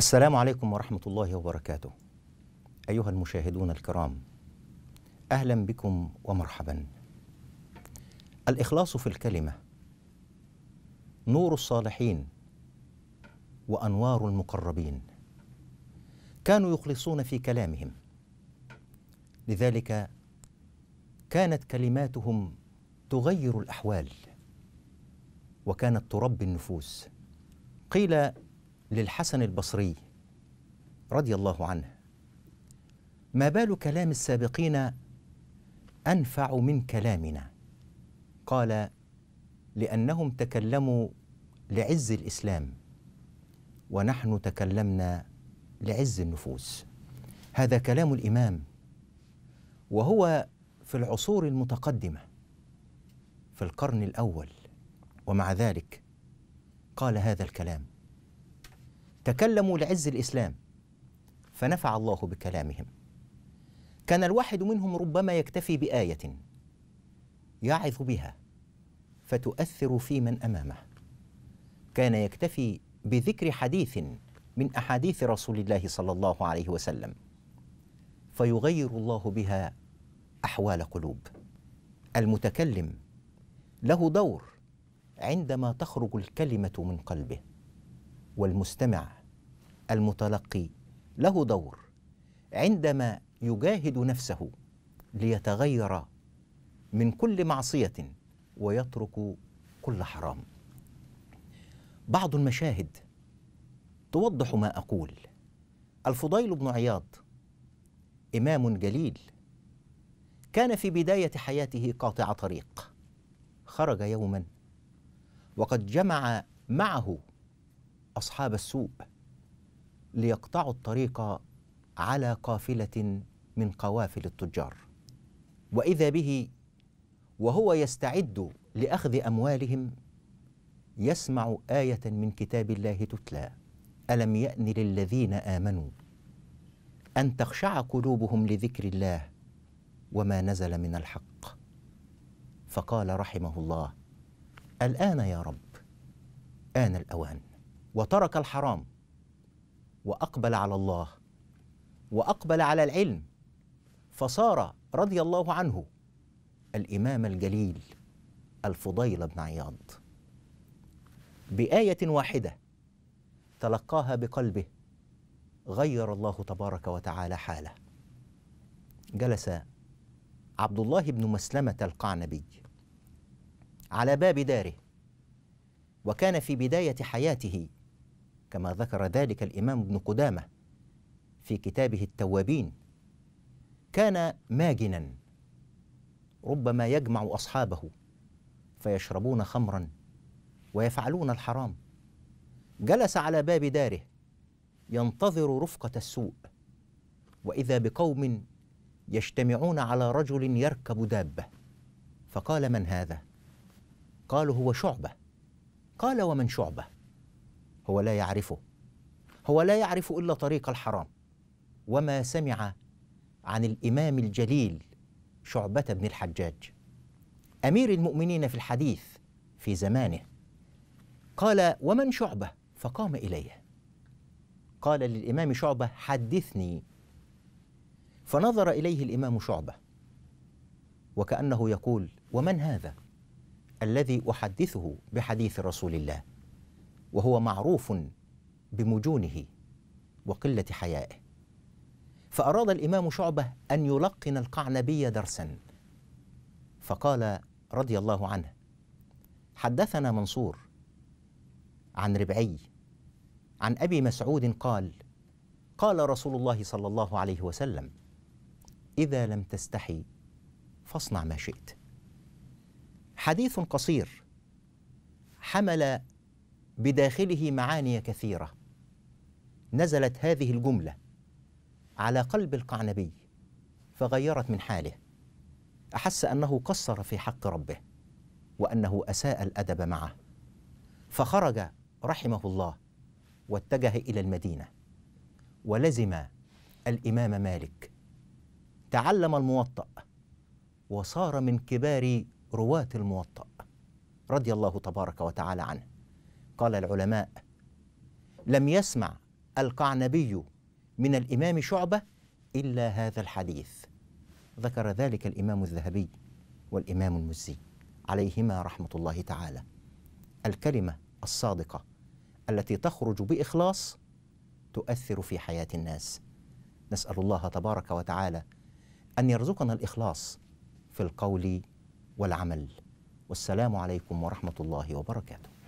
السلام عليكم ورحمة الله وبركاته. أيها المشاهدون الكرام، أهلا بكم ومرحبا. الإخلاص في الكلمة نور الصالحين وأنوار المقربين. كانوا يخلصون في كلامهم. لذلك كانت كلماتهم تغير الأحوال وكانت تربي النفوس. قيل للحسن البصري رضي الله عنه ما بال كلام السابقين انفع من كلامنا قال لانهم تكلموا لعز الاسلام ونحن تكلمنا لعز النفوس هذا كلام الامام وهو في العصور المتقدمه في القرن الاول ومع ذلك قال هذا الكلام تكلموا لعز الإسلام فنفع الله بكلامهم كان الواحد منهم ربما يكتفي بآية يعظ بها فتؤثر في من أمامه كان يكتفي بذكر حديث من أحاديث رسول الله صلى الله عليه وسلم فيغير الله بها أحوال قلوب المتكلم له دور عندما تخرج الكلمة من قلبه والمستمع المتلقي له دور عندما يجاهد نفسه ليتغير من كل معصيه ويترك كل حرام بعض المشاهد توضح ما اقول الفضيل بن عياض امام جليل كان في بدايه حياته قاطع طريق خرج يوما وقد جمع معه اصحاب السوء ليقطعوا الطريق على قافله من قوافل التجار واذا به وهو يستعد لاخذ اموالهم يسمع ايه من كتاب الله تتلى الم يان للذين امنوا ان تخشع قلوبهم لذكر الله وما نزل من الحق فقال رحمه الله الان يا رب ان الاوان وترك الحرام واقبل على الله واقبل على العلم فصار رضي الله عنه الامام الجليل الفضيل بن عياض بايه واحده تلقاها بقلبه غير الله تبارك وتعالى حاله جلس عبد الله بن مسلمه القعنبي على باب داره وكان في بدايه حياته كما ذكر ذلك الإمام ابن قدامة في كتابه التوابين كان ماجنا ربما يجمع أصحابه فيشربون خمرا ويفعلون الحرام جلس على باب داره ينتظر رفقة السوء وإذا بقوم يجتمعون على رجل يركب دابة فقال من هذا؟ قالوا هو شعبة قال ومن شعبه هو لا يعرفه هو لا يعرف الا طريق الحرام وما سمع عن الامام الجليل شعبه بن الحجاج امير المؤمنين في الحديث في زمانه قال ومن شعبه فقام اليه قال للامام شعبه حدثني فنظر اليه الامام شعبه وكانه يقول ومن هذا الذي احدثه بحديث رسول الله وهو معروف بمجونه وقله حيائه فاراد الامام شعبه ان يلقن القعنبي درسا فقال رضي الله عنه حدثنا منصور عن ربعي عن ابي مسعود قال قال رسول الله صلى الله عليه وسلم اذا لم تستحي فاصنع ما شئت حديث قصير حمل بداخله معاني كثيرة نزلت هذه الجملة على قلب القعنبي فغيرت من حاله أحس أنه قصر في حق ربه وأنه أساء الأدب معه فخرج رحمه الله واتجه إلى المدينة ولزم الإمام مالك تعلم الموطأ وصار من كبار رواة الموطأ رضي الله تبارك وتعالى عنه قال العلماء لم يسمع القعنبي من الإمام شعبة إلا هذا الحديث ذكر ذلك الإمام الذهبي والإمام المزي عليهما رحمة الله تعالى الكلمة الصادقة التي تخرج بإخلاص تؤثر في حياة الناس نسأل الله تبارك وتعالى أن يرزقنا الإخلاص في القول والعمل والسلام عليكم ورحمة الله وبركاته